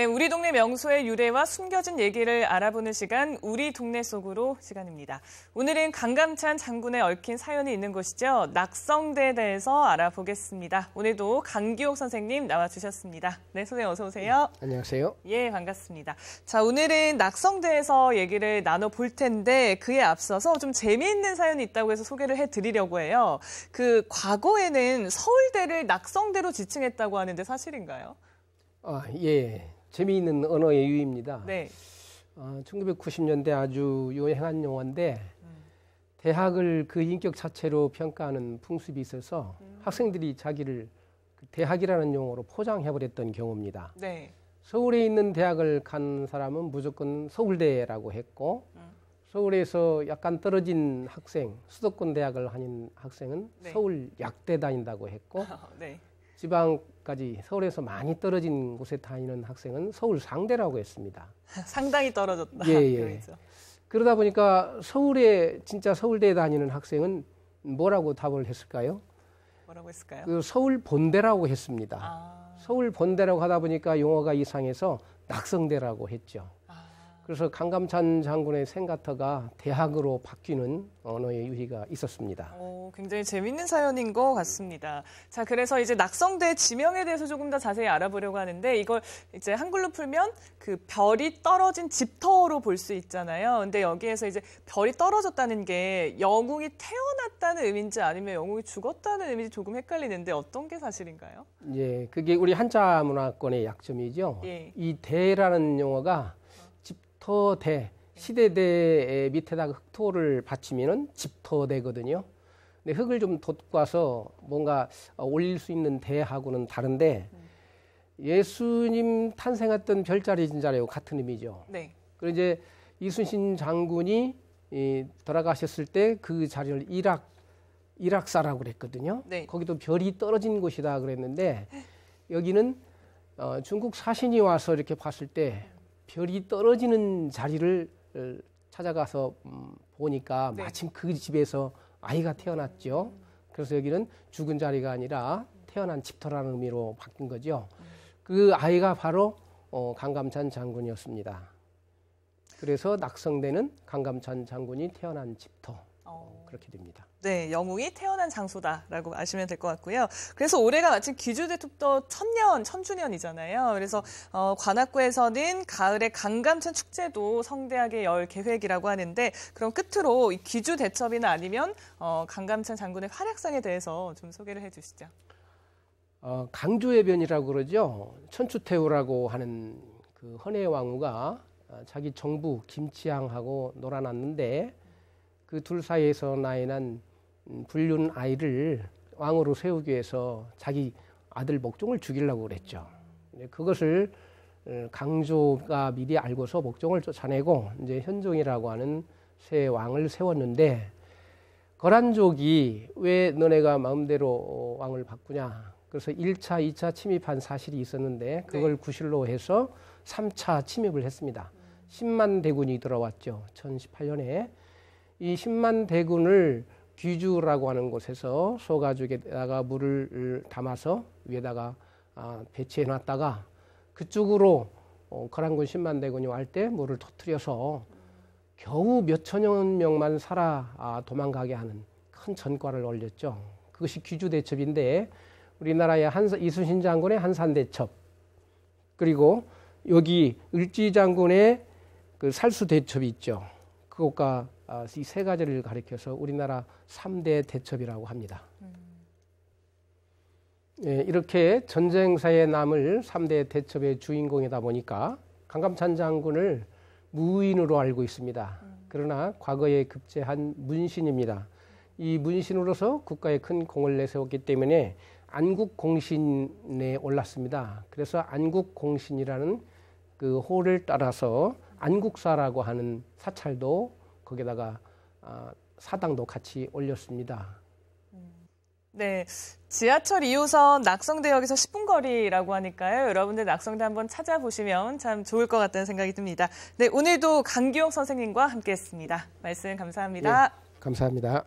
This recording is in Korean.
네, 우리 동네 명소의 유래와 숨겨진 얘기를 알아보는 시간, 우리 동네 속으로 시간입니다. 오늘은 강감찬 장군에 얽힌 사연이 있는 곳이죠. 낙성대에 대해서 알아보겠습니다. 오늘도 강기옥 선생님 나와주셨습니다. 네, 선생님 어서 오세요. 네, 음, 안녕하세요. 예, 반갑습니다. 자, 오늘은 낙성대에서 얘기를 나눠볼 텐데 그에 앞서서 좀 재미있는 사연이 있다고 해서 소개를 해드리려고 해요. 그 과거에는 서울대를 낙성대로 지칭했다고 하는데 사실인가요? 아, 예. 재미있는 언어의 유입니다. 네. 어, 1990년대 아주 유행한 용어인데 음. 대학을 그 인격 자체로 평가하는 풍습이 있어서 음. 학생들이 자기를 그 대학이라는 용어로 포장해버렸던 경우입니다. 네. 서울에 있는 대학을 간 사람은 무조건 서울대라고 했고 음. 서울에서 약간 떨어진 학생, 수도권 대학을 하는 학생은 네. 서울 약대 다닌다고 했고 네. 지방 아까지 서울에서 많이 떨어진 곳에 다니는 학생은 서울 상대라고 했습니다. 상당히 떨어졌다. 예, 예. 그렇죠. 그러다 보니까 서울에 진짜 서울대에 다니는 학생은 뭐라고 답을 했을까요? 뭐라고 했을까요? 그 서울 본대라고 했습니다. 아... 서울 본대라고 하다 보니까 용어가 이상해서 낙성대라고 했죠. 그래서 강감찬 장군의 생가터가 대학으로 바뀌는 언어의 유희가 있었습니다. 오, 굉장히 재밌는 사연인 것 같습니다. 자, 그래서 이제 낙성대 지명에 대해서 조금 더 자세히 알아보려고 하는데 이걸 이제 한글로 풀면 그 별이 떨어진 집터로 볼 수 있잖아요. 근데 여기에서 이제 별이 떨어졌다는 게 영웅이 태어났다는 의미인지 아니면 영웅이 죽었다는 의미인지 조금 헷갈리는데 어떤 게 사실인가요? 예, 그게 우리 한자 문화권의 약점이죠. 예. 이 대라는 용어가 토대 시대대 밑에다가 흑토를 받치면은 집토대거든요 근데 흙을 좀 돋궈서 뭔가 어, 올릴 수 있는 대하고는 다른데 예수님 탄생했던 별자리 진자리하고 같은 의미죠. 네. 그리고 이제 이순신 장군이 이 돌아가셨을 때 그 자리를 이락 이락사라고 그랬거든요. 네. 거기도 별이 떨어진 곳이다 그랬는데 여기는 어, 중국 사신이 와서 이렇게 봤을 때 별이 떨어지는 자리를 어, 찾아가서 음, 보니까 네. 마침 그 집에서 아이가 태어났죠. 그래서 여기는 죽은 자리가 아니라 태어난 집터라는 의미로 바뀐 거죠. 그 아이가 바로 어, 강감찬 장군이었습니다. 그래서 낙성대는 강감찬 장군이 태어난 집터. 그렇게 됩니다. 네, 영웅이 태어난 장소다라고 아시면 될 것 같고요. 그래서 올해가 마침 기주대톱도 천년, 천주년이잖아요. 그래서 어, 관악구에서는 가을의 강감천 축제도 성대하게 열 계획이라고 하는데 그럼 끝으로 기주대첩이나 아니면 어, 강감천 장군의 활약상에 대해서 좀 소개를 해주시죠. 어, 강조의변이라고 그러죠. 천추태우라고 하는 그 헌해 왕후가 아, 자기 정부 김치향하고 놀아났는데 그둘 사이에서 나이난 음, 불륜 아이를 왕으로 세우기 위해서 자기 아들 목종을 죽이려고 그랬죠. 네, 그것을 어, 강조가 미리 알고서 목종을 쫓아내고 이제 현종이라고 하는 새 왕을 세웠는데 거란족이 왜 너네가 마음대로 어, 왕을 바꾸냐. 그래서 1차, 2차 침입한 사실이 있었는데 네. 그걸 구실로 해서 3차 침입을 했습니다. 10만 대군이 들어왔죠. 2018년에. 이 10만 대군을 귀주라고 하는 곳에서 소가죽에다가 물을 담아서 위에다가 아, 배치해 놨다가 그쪽으로 어, 거란군 10만 대군이 왈 때 물을 터트려서 겨우 몇천 명만 살아 아, 도망가게 하는 큰 전과를 올렸죠. 그것이 귀주 대첩인데 우리나라의 한산, 이순신 장군의 한산 대첩 그리고 여기 을지 장군의 그 살수 대첩이 있죠. 그것과 어, 아, 이 세 가지를 가리켜서 우리나라 3대 대첩이라고 합니다. 음. 예, 이렇게 전쟁사에 남을 3대 대첩의 주인공이다 보니까 강감찬 장군을 무인으로 알고 있습니다. 음. 그러나 과거에 급제한 문신입니다. 이 문신으로서 국가에 큰 공을 내세웠기 때문에 안국 공신에 올랐습니다. 그래서 안국 공신이라는 그 호를 따라서 안국사라고 하는 사찰도 거기다가 아, 사당도 같이 올렸습니다. 네. 지하철 2호선 낙성대역에서 10분 거리라고 하니까요. 여러분들 낙성대 한번 찾아보시면 참 좋을 것 같다는 생각이 듭니다. 네. 오늘도 강기용 선생님과 함께 했습니다. 말씀 감사합니다. 네, 감사합니다.